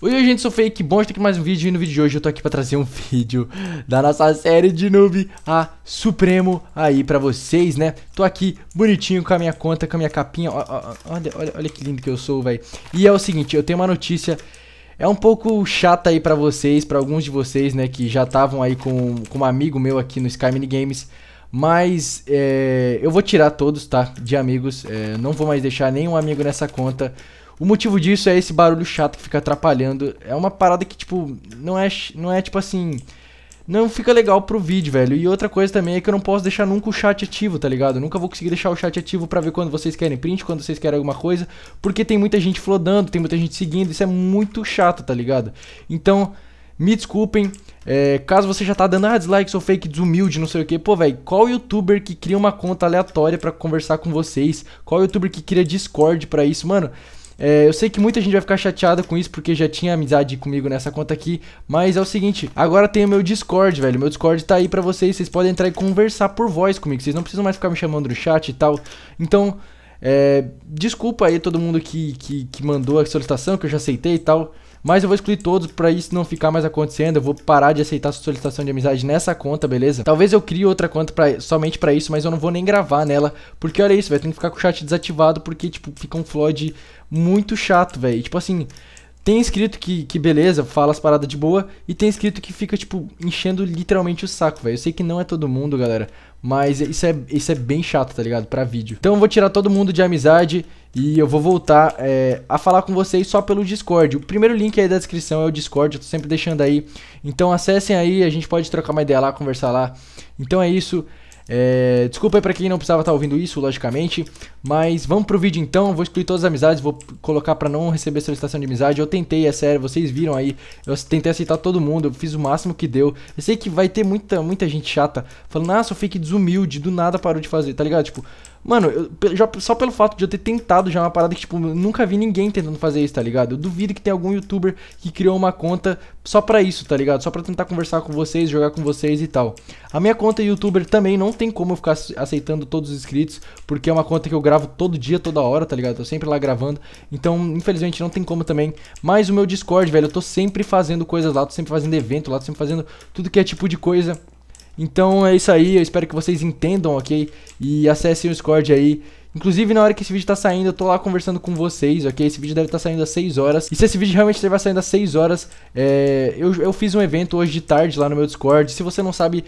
Oi gente, sou Fake estar aqui mais um vídeo e no vídeo de hoje eu tô aqui pra trazer um vídeo da nossa série de noob a Supremo aí pra vocês, né? Tô aqui bonitinho com a minha conta, com a minha capinha, olha, olha, olha que lindo que eu sou, velho. E é o seguinte, eu tenho uma notícia, é um pouco chata aí pra vocês, pra alguns de vocês, né, que já estavam aí com, com um amigo meu aqui no Sky Minigames, mas é, eu vou tirar todos, tá, de amigos, é, não vou mais deixar nenhum amigo nessa conta, o motivo disso é esse barulho chato que fica atrapalhando. É uma parada que, tipo, não é, não é tipo assim. Não fica legal pro vídeo, velho. E outra coisa também é que eu não posso deixar nunca o chat ativo, tá ligado? Eu nunca vou conseguir deixar o chat ativo pra ver quando vocês querem print, quando vocês querem alguma coisa. Porque tem muita gente flodando, tem muita gente seguindo. Isso é muito chato, tá ligado? Então, me desculpem. É, caso você já tá dando ah, dislike, sou fake, desumilde, não sei o que. Pô, velho, qual youtuber que cria uma conta aleatória para conversar com vocês? Qual youtuber que cria Discord para isso? Mano, é, eu sei que muita gente vai ficar chateada com isso porque já tinha amizade comigo nessa conta aqui, mas é o seguinte, agora tem o meu Discord, velho. Meu Discord tá aí para vocês, vocês podem entrar e conversar por voz comigo. Vocês não precisam mais ficar me chamando no chat e tal. Então, é, desculpa aí todo mundo que, que, que mandou a solicitação, que eu já aceitei e tal. Mas eu vou excluir todos para isso não ficar mais acontecendo. Eu vou parar de aceitar sua solicitação de amizade nessa conta, beleza? Talvez eu crie outra conta pra, somente para isso, mas eu não vou nem gravar nela. Porque olha isso, velho. Tem que ficar com o chat desativado porque, tipo, fica um flood muito chato, velho. Tipo assim, tem escrito que, que beleza, fala as paradas de boa, e tem escrito que fica, tipo, enchendo literalmente o saco, velho. Eu sei que não é todo mundo, galera, mas isso é, isso é bem chato, tá ligado? Pra vídeo. Então eu vou tirar todo mundo de amizade e eu vou voltar é, a falar com vocês só pelo Discord. O primeiro link aí da descrição é o Discord, eu tô sempre deixando aí. Então acessem aí, a gente pode trocar uma ideia lá, conversar lá. Então é isso. É, desculpa aí pra quem não precisava estar tá ouvindo isso, logicamente. Mas vamos pro vídeo então. Vou excluir todas as amizades, vou colocar pra não receber solicitação de amizade. Eu tentei, é sério, vocês viram aí. Eu tentei aceitar todo mundo, eu fiz o máximo que deu. Eu sei que vai ter muita, muita gente chata falando, ah, eu fiquei desumilde, do nada parou de fazer, tá ligado? Tipo, Mano, eu, já, só pelo fato de eu ter tentado já uma parada que, tipo, nunca vi ninguém tentando fazer isso, tá ligado? Eu duvido que tenha algum youtuber que criou uma conta só pra isso, tá ligado? Só pra tentar conversar com vocês, jogar com vocês e tal. A minha conta youtuber também não tem como eu ficar aceitando todos os inscritos, porque é uma conta que eu gravo todo dia, toda hora, tá ligado? Eu tô sempre lá gravando. Então, infelizmente, não tem como também. Mas o meu Discord, velho, eu tô sempre fazendo coisas lá, tô sempre fazendo evento lá, tô sempre fazendo tudo que é tipo de coisa. Então é isso aí, eu espero que vocês entendam, ok? E acessem o Discord aí. Inclusive, na hora que esse vídeo tá saindo, eu tô lá conversando com vocês, ok? Esse vídeo deve estar tá saindo às 6 horas. E se esse vídeo realmente estiver tá saindo às 6 horas, é... eu, eu fiz um evento hoje de tarde lá no meu Discord. Se você não sabe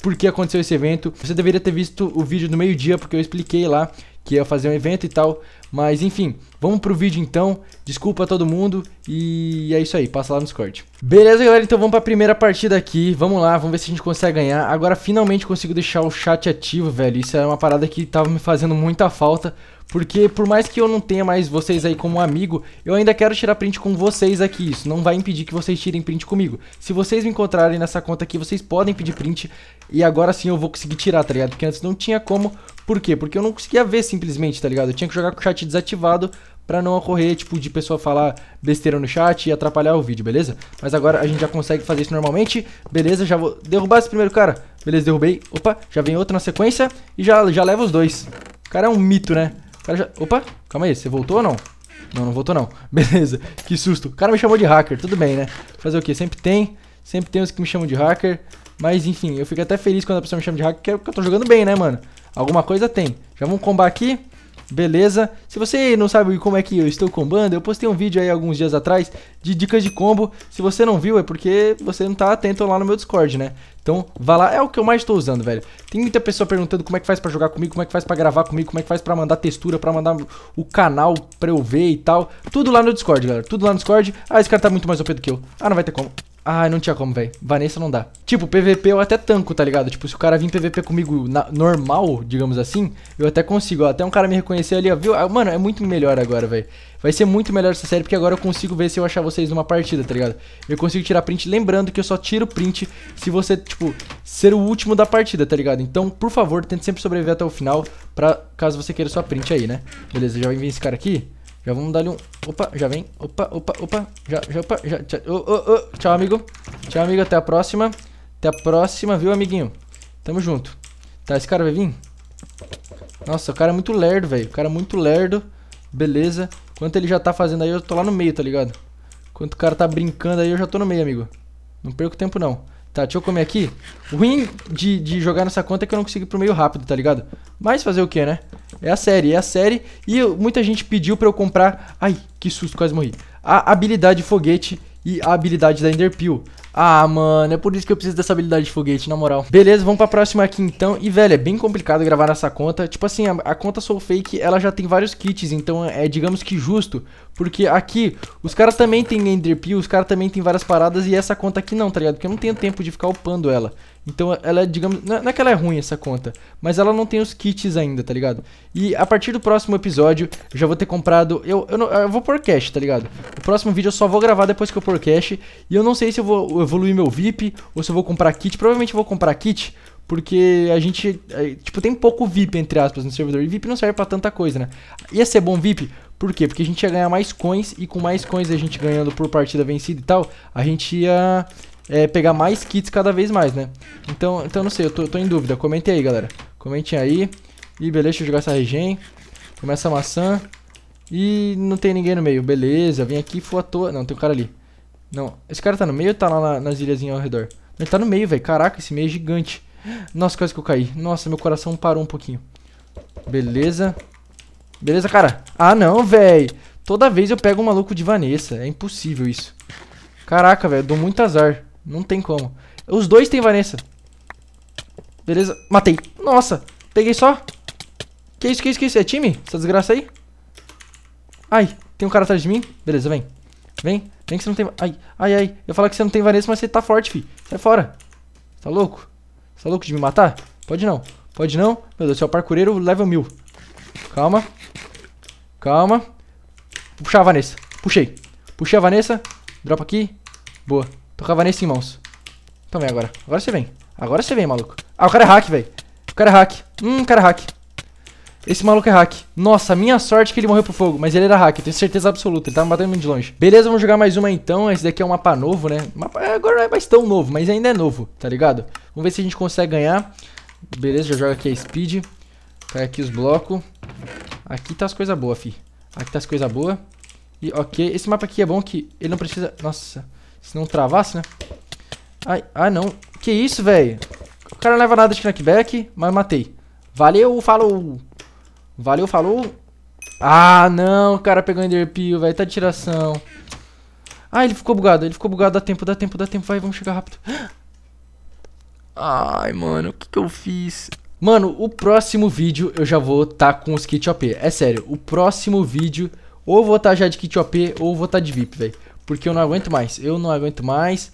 por que aconteceu esse evento, você deveria ter visto o vídeo do meio-dia, porque eu expliquei lá que ia fazer um evento e tal. Mas enfim, vamos pro vídeo então. Desculpa a todo mundo e é isso aí, passa lá no Discord. Beleza, galera, então vamos pra primeira partida aqui. Vamos lá, vamos ver se a gente consegue ganhar. Agora finalmente consigo deixar o chat ativo, velho. Isso é uma parada que tava me fazendo muita falta. Porque por mais que eu não tenha mais vocês aí como amigo, eu ainda quero tirar print com vocês aqui. Isso não vai impedir que vocês tirem print comigo. Se vocês me encontrarem nessa conta aqui, vocês podem pedir print. E agora sim eu vou conseguir tirar, tá ligado? Porque antes não tinha como, por quê? Porque eu não conseguia ver simplesmente, tá ligado? Eu tinha que jogar com o chat desativado para não ocorrer, tipo, de pessoa falar besteira no chat e atrapalhar o vídeo, beleza? Mas agora a gente já consegue fazer isso normalmente, beleza? Já vou derrubar esse primeiro cara. Beleza, derrubei. Opa, já vem outro na sequência e já, já leva os dois. O cara é um mito, né? O cara já... Opa, calma aí, você voltou ou não? Não, não voltou não. Beleza, que susto. O cara me chamou de hacker, tudo bem, né? Fazer o quê? Sempre tem, sempre tem os que me chamam de hacker. Mas enfim, eu fico até feliz quando a pessoa me chama de hacker, porque é eu tô jogando bem, né, mano? Alguma coisa tem. Já vamos combar aqui. Beleza? Se você não sabe como é que eu estou combando, eu postei um vídeo aí alguns dias atrás de dicas de combo. Se você não viu, é porque você não está atento lá no meu Discord, né? Então, vá lá. É o que eu mais estou usando, velho. Tem muita pessoa perguntando como é que faz para jogar comigo, como é que faz para gravar comigo, como é que faz para mandar textura, para mandar o canal para eu ver e tal. Tudo lá no Discord, galera. Tudo lá no Discord. Ah, esse cara tá muito mais OP do que eu. Ah, não vai ter como. Ah, não tinha como, velho. Vanessa não dá. Tipo, PVP eu até tanco, tá ligado? Tipo, se o cara vir PVP comigo na, normal, digamos assim, eu até consigo. Ó, até um cara me reconhecer ali, ó. Viu? Ah, mano, é muito melhor agora, velho. Vai ser muito melhor essa série, porque agora eu consigo ver se eu achar vocês numa partida, tá ligado? Eu consigo tirar print, lembrando que eu só tiro print se você, tipo, ser o último da partida, tá ligado? Então, por favor, tente sempre sobreviver até o final, pra caso você queira sua print aí, né? Beleza, já vem esse cara aqui. Já vamos dar-lhe um... Opa, já vem. Opa, opa, opa. Já, já, opa, já. Tchau, oh, oh, oh. Tchau, amigo. Tchau, amigo. Até a próxima. Até a próxima, viu, amiguinho? Tamo junto. Tá, esse cara vai vir? Nossa, o cara é muito lerdo, velho. O cara é muito lerdo. Beleza. Quanto ele já tá fazendo aí, eu tô lá no meio, tá ligado? Quanto o cara tá brincando aí, eu já tô no meio, amigo. Não perco tempo, não. Tá, deixa eu comer aqui. O ruim de, de jogar nessa conta é que eu não consigo ir pro meio rápido, tá ligado? Mas fazer o que, né? É a série, é a série. E muita gente pediu pra eu comprar... Ai, que susto, quase morri. A habilidade foguete e a habilidade da Enderpeel. Ah, mano, é por isso que eu preciso dessa habilidade de foguete, na moral. Beleza, vamos pra próxima aqui então. E, velho, é bem complicado gravar nessa conta. Tipo assim, a, a conta Soul Fake, ela já tem vários kits, então é, digamos que justo. Porque aqui, os caras também têm Ender os caras também tem várias paradas e essa conta aqui não, tá ligado? Porque eu não tenho tempo de ficar upando ela. Então ela é, digamos, é, não é que ela é ruim essa conta, mas ela não tem os kits ainda, tá ligado? E a partir do próximo episódio, eu já vou ter comprado, eu, eu, não, eu vou por cash, tá ligado? O próximo vídeo eu só vou gravar depois que eu por cash, e eu não sei se eu vou evoluir meu VIP ou se eu vou comprar kit, provavelmente eu vou comprar kit, porque a gente, é, tipo, tem pouco VIP, entre aspas, no servidor, e VIP não serve pra tanta coisa, né? Ia ser bom VIP por quê? Porque a gente ia ganhar mais coins e com mais coins a gente ganhando por partida vencida e tal, a gente ia é, pegar mais kits cada vez mais, né? Então, então não sei, eu tô, tô em dúvida. Comentem aí, galera. Comentem aí. E beleza, deixa eu jogar essa regen. Começa a maçã. E não tem ninguém no meio. Beleza, vem aqui e fua à toa. Não, tem um cara ali. Não, esse cara tá no meio ou tá lá na, nas ilhazinhas ao redor? Ele tá no meio, velho. Caraca, esse meio é gigante. Nossa, quase que eu caí. Nossa, meu coração parou um pouquinho. Beleza. Beleza, cara? Ah, não, velho. Toda vez eu pego um maluco de Vanessa. É impossível isso. Caraca, velho. Dou muito azar. Não tem como. Os dois têm Vanessa. Beleza. Matei. Nossa. Peguei só. Que isso, que isso, que isso? É time? Essa desgraça aí? Ai. Tem um cara atrás de mim? Beleza, vem. Vem. Vem que você não tem... Ai, ai, ai. Eu falar que você não tem Vanessa, mas você tá forte, fi. Sai fora. Tá louco? Tá louco de me matar? Pode não. Pode não. Meu Deus, você é o parkureiro level 1000. Calma. Calma. Puxar a Vanessa. Puxei. Puxei a Vanessa. Dropa aqui. Boa. Tô com a Vanessa em mãos. Então vem agora. Agora você vem. Agora você vem, maluco. Ah, o cara é hack, velho. O cara é hack. Hum, o cara é hack. Esse maluco é hack. Nossa, minha sorte que ele morreu pro fogo. Mas ele era hack, eu tenho certeza absoluta. Ele tava batendo muito de longe. Beleza, vamos jogar mais uma então. Esse daqui é um mapa novo, né? Mapa é, agora não é mais tão novo, mas ainda é novo, tá ligado? Vamos ver se a gente consegue ganhar. Beleza, já joga aqui a speed. Cai aqui os blocos. Aqui tá as coisas boas, fi. Aqui tá as coisas boas. E ok, esse mapa aqui é bom que ele não precisa... Nossa, se não travasse, né? Ai, ai ah, não. Que isso, velho? O cara não leva nada de crackback, mas matei. Valeu, falou. Valeu, falou. Ah, não, o cara pegou enderpeel, velho. Tá de tiração. Ah, ele ficou bugado, ele ficou bugado. Dá tempo, dá tempo, dá tempo. Vai, vamos chegar rápido. Ai, mano, o que que eu fiz? Mano, o próximo vídeo eu já vou estar tá com os kit OP. É sério, o próximo vídeo ou vou estar tá já de kit OP ou vou estar tá de VIP, velho. Porque eu não aguento mais, eu não aguento mais.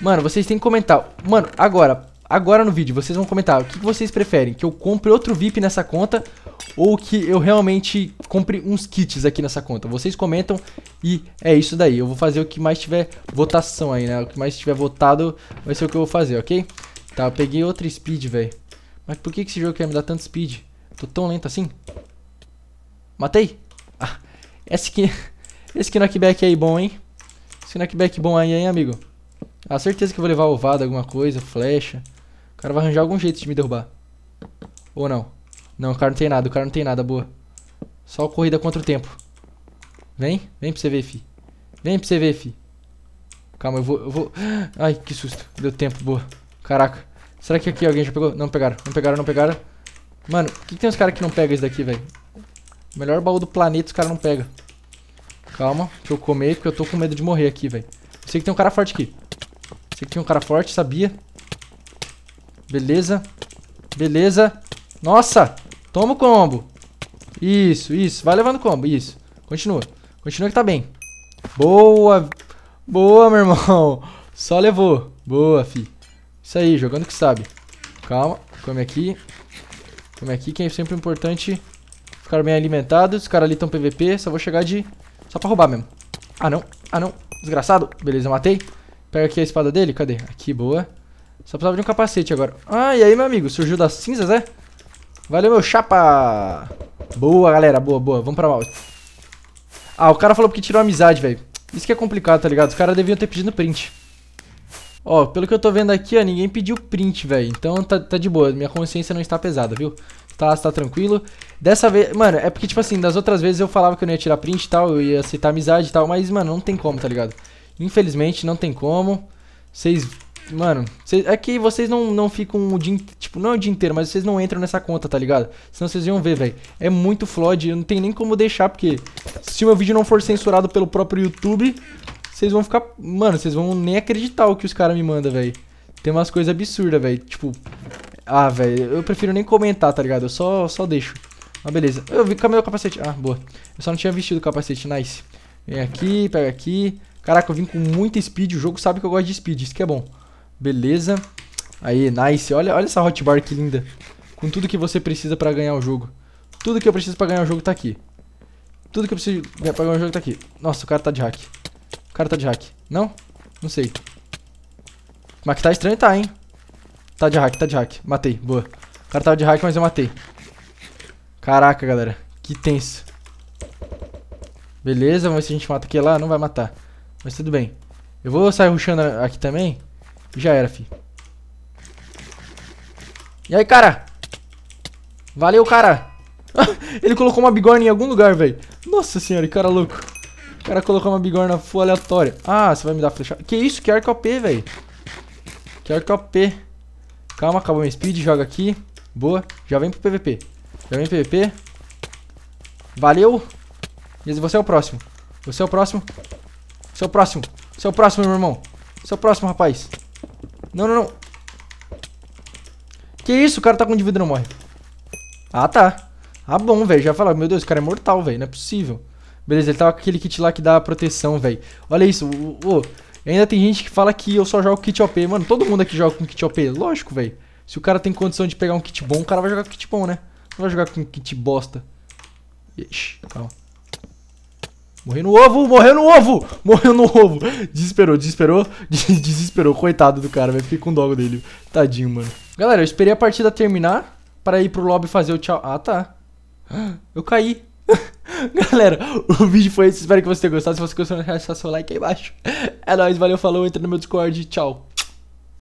Mano, vocês têm que comentar. Mano, agora, agora no vídeo, vocês vão comentar o que, que vocês preferem. Que eu compre outro VIP nessa conta ou que eu realmente compre uns kits aqui nessa conta. Vocês comentam e é isso daí. Eu vou fazer o que mais tiver votação aí, né? O que mais tiver votado vai ser o que eu vou fazer, ok? Tá, eu peguei outra speed, velho. Mas por que esse jogo quer me dar tanto speed? Tô tão lento assim. Matei. Ah, esse que... Esse que knockback aí bom, hein? Esse knockback bom aí, hein, amigo? A ah, certeza que eu vou levar ovado, alguma coisa, flecha. O cara vai arranjar algum jeito de me derrubar. Ou não. Não, o cara não tem nada, o cara não tem nada, boa. Só corrida contra o tempo. Vem, vem pra você ver, fi. Vem pra você ver, fi. Calma, eu vou, eu vou... Ai, que susto. Deu tempo, boa. Caraca. Será que aqui alguém já pegou? Não pegaram, não pegaram, não pegaram. Mano, por que, que, tem os caras que não pegam isso daqui, velho? melhor baú do planeta os caras não pegam. Calma, deixa eu comer, porque eu tô com medo de morrer aqui, velho. Sei que tem um cara forte aqui. Sei que tem um cara forte, sabia. Beleza. Beleza. Nossa! Toma o combo. Isso, isso. Vai levando o combo, isso. Continua. Continua que tá bem. Boa. Boa, meu irmão. Só levou. Boa, fi. Isso aí, jogando que sabe. Calma, come aqui. Come aqui, que é sempre importante ficar bem alimentado. Os caras ali estão PVP, só vou chegar de... Só pra roubar mesmo. Ah, não. Ah, não. Desgraçado. Beleza, matei. Pega aqui a espada dele. Cadê? Aqui, boa. Só precisava de um capacete agora. Ah, e aí, meu amigo? Surgiu das cinzas, é? Valeu, meu chapa! Boa, galera. Boa, boa. Vamos pra mal. Ah, o cara falou porque tirou amizade, velho. Isso que é complicado, tá ligado? Os caras deviam ter pedido print. Ó, pelo que eu tô vendo aqui, ó, ninguém pediu print, velho. Então tá, tá de boa, minha consciência não está pesada, viu? Tá, tá tranquilo. Dessa vez, mano, é porque, tipo assim, das outras vezes eu falava que eu não ia tirar print e tal, eu ia aceitar amizade e tal, mas, mano, não tem como, tá ligado? Infelizmente, não tem como. Vocês Mano, cês, é que vocês não, não ficam o dia, tipo, não é o dia inteiro, mas vocês não entram nessa conta, tá ligado? Senão vocês iam ver, velho. É muito flood, eu não tenho nem como deixar, porque se o meu vídeo não for censurado pelo próprio YouTube, vocês vão ficar. Mano, vocês vão nem acreditar o que os caras me mandam, velho. Tem umas coisas absurdas, velho. Tipo. Ah, velho. Eu prefiro nem comentar, tá ligado? Eu só, só deixo. Mas ah, beleza. Eu vi meu capacete. Ah, boa. Eu só não tinha vestido o capacete. Nice. Vem aqui, pega aqui. Caraca, eu vim com muita speed. O jogo sabe que eu gosto de speed. Isso que é bom. Beleza. Aí, nice. Olha, olha essa hotbar que linda. Com tudo que você precisa pra ganhar o jogo. Tudo que eu preciso pra ganhar o jogo tá aqui. Tudo que eu preciso pra ganhar o jogo tá aqui. Nossa, o cara tá de hack. O cara tá de hack. Não? Não sei. Mas que tá estranho tá, hein? Tá de hack, tá de hack. Matei, boa. O cara tava de hack, mas eu matei. Caraca, galera. Que tenso. Beleza, vamos ver se a gente mata aquele lá. Não vai matar. Mas tudo bem. Eu vou sair rushando aqui também. E já era, fi. E aí, cara? Valeu, cara. Ele colocou uma bigorna em algum lugar, velho. Nossa senhora, que cara louco cara colocou uma bigorna full aleatória. Ah, você vai me dar flechada. Que isso? Que arco OP, velho. Que arco OP. Calma, acabou minha speed. Joga aqui. Boa. Já vem pro PVP. Já vem pro PVP. Valeu. E você é o próximo. Você é o próximo. Você é o próximo. Você é o próximo, meu irmão. Você é o próximo, rapaz. Não, não, não. Que isso? O cara tá com de vida e não morre. Ah, tá. Ah, bom, velho. Já falaram. Meu Deus, o cara é mortal, velho. Não é possível. Beleza, ele tava tá com aquele kit lá que dá proteção, velho. Olha isso, o, o, ainda tem gente que fala que eu só jogo kit OP. Mano, todo mundo aqui joga com kit OP. Lógico, velho. Se o cara tem condição de pegar um kit bom, o cara vai jogar com kit bom, né? Não vai jogar com kit bosta. Ixi, calma. Morreu no ovo, morreu no ovo, morreu no ovo. Desesperou, desesperou, desesperou. Coitado do cara, vai Fiquei com dó dele. Tadinho, mano. Galera, eu esperei a partida terminar para ir pro lobby fazer o tchau. Ah, tá. Eu caí. Galera, o vídeo foi esse. Espero que você tenha gostado. Se você gostou, deixa seu like aí embaixo. É nóis, valeu, falou. Entra no meu Discord. Tchau.